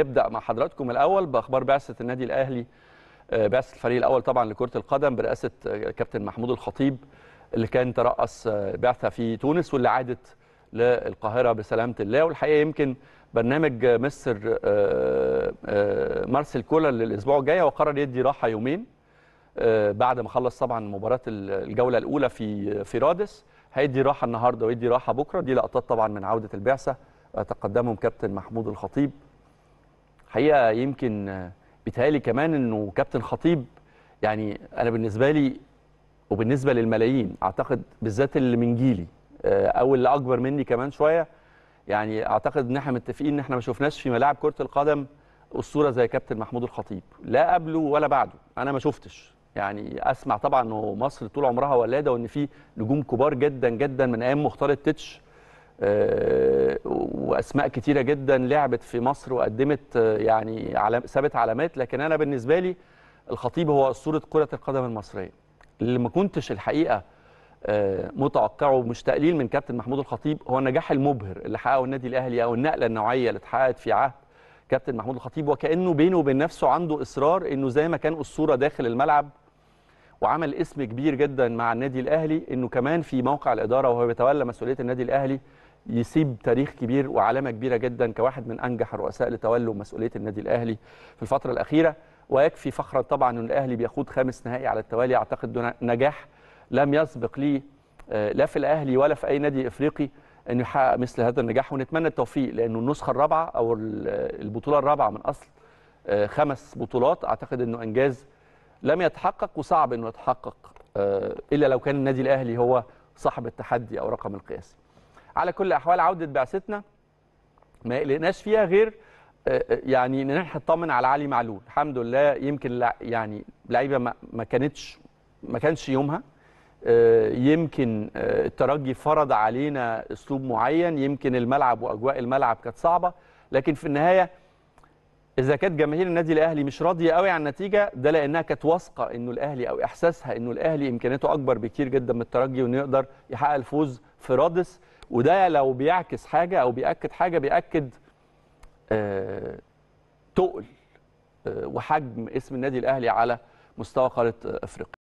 نبدا مع حضراتكم الاول باخبار بعثه النادي الاهلي آه، بعثه الفريق الاول طبعا لكره القدم برئاسه آه، كابتن محمود الخطيب اللي كان ترأس آه، بعثه في تونس واللي عادت للقاهره بسلامه الله والحقيقه يمكن برنامج مستر مارسيل كولر للاسبوع الجاي وقرر يدي راحه يومين بعد ما خلص طبعا مباراه الجوله الاولى في في رادس هيدي راحه النهارده ويدي راحه بكره دي لقطات طبعا من عوده البعثه تقدمهم كابتن محمود الخطيب حقيقه يمكن بيتهيألي كمان انه كابتن خطيب يعني انا بالنسبه لي وبالنسبه للملايين اعتقد بالذات اللي من جيلي آه، او اللي اكبر مني كمان شويه يعني اعتقد ان احنا متفقين ان احنا ما شفناش في ملاعب كره القدم اسطوره زي كابتن محمود الخطيب لا قبله ولا بعده انا ما شفتش يعني اسمع طبعا انه مصر طول عمرها ولاده وان في نجوم كبار جدا جدا من ايام مختار التتش آه، واسماء كتيره جدا لعبت في مصر وقدمت آه، يعني سابت علامات لكن انا بالنسبه لي الخطيب هو اسطوره كره القدم المصريه اللي ما كنتش الحقيقه آه، متوقعه ومش تقليل من كابتن محمود الخطيب هو النجاح المبهر اللي حققه النادي الاهلي او النقله النوعيه اللي اتحققت في عهد كابتن محمود الخطيب وكانه بينه وبين نفسه عنده اصرار انه زي ما كان اسطوره داخل الملعب وعمل اسم كبير جدا مع النادي الاهلي انه كمان في موقع الاداره وهو بيتولى مسؤوليه النادي الاهلي يسيب تاريخ كبير وعلامه كبيره جدا كواحد من انجح الرؤساء اللي تولوا مسؤوليه النادي الاهلي في الفتره الاخيره ويكفي فخرا طبعا ان الاهلي بيخوض خامس نهائي على التوالي اعتقد نجاح لم يسبق لي آه، لا في الاهلي ولا في اي نادي افريقي انه يحقق مثل هذا النجاح ونتمنى التوفيق لانه النسخه الرابعه او البطوله الرابعه من اصل آه، خمس بطولات اعتقد انه انجاز لم يتحقق وصعب انه يتحقق آه، الا لو كان النادي الاهلي هو صاحب التحدي او رقم القياسي على كل احوال عوده بعثتنا ما قلقناش فيها غير آه، آه، يعني ان احنا نطمن على علي معلول الحمد لله يمكن لا يعني لعيبه ما كانتش ما كانش يومها آه، يمكن الترجي فرض علينا اسلوب معين يمكن الملعب واجواء الملعب كانت صعبه لكن في النهايه اذا كانت جماهير النادي الاهلي مش راضيه قوي عن النتيجه ده لانها كانت واثقه انه الاهلي او احساسها انه الاهلي امكانياته اكبر بكتير جدا من الترجي وانه يقدر يحقق الفوز في رادس وده لو بيعكس حاجه او بياكد حاجه بياكد آه، تقل آه، وحجم اسم النادي الاهلي على مستوى قاره افريقيا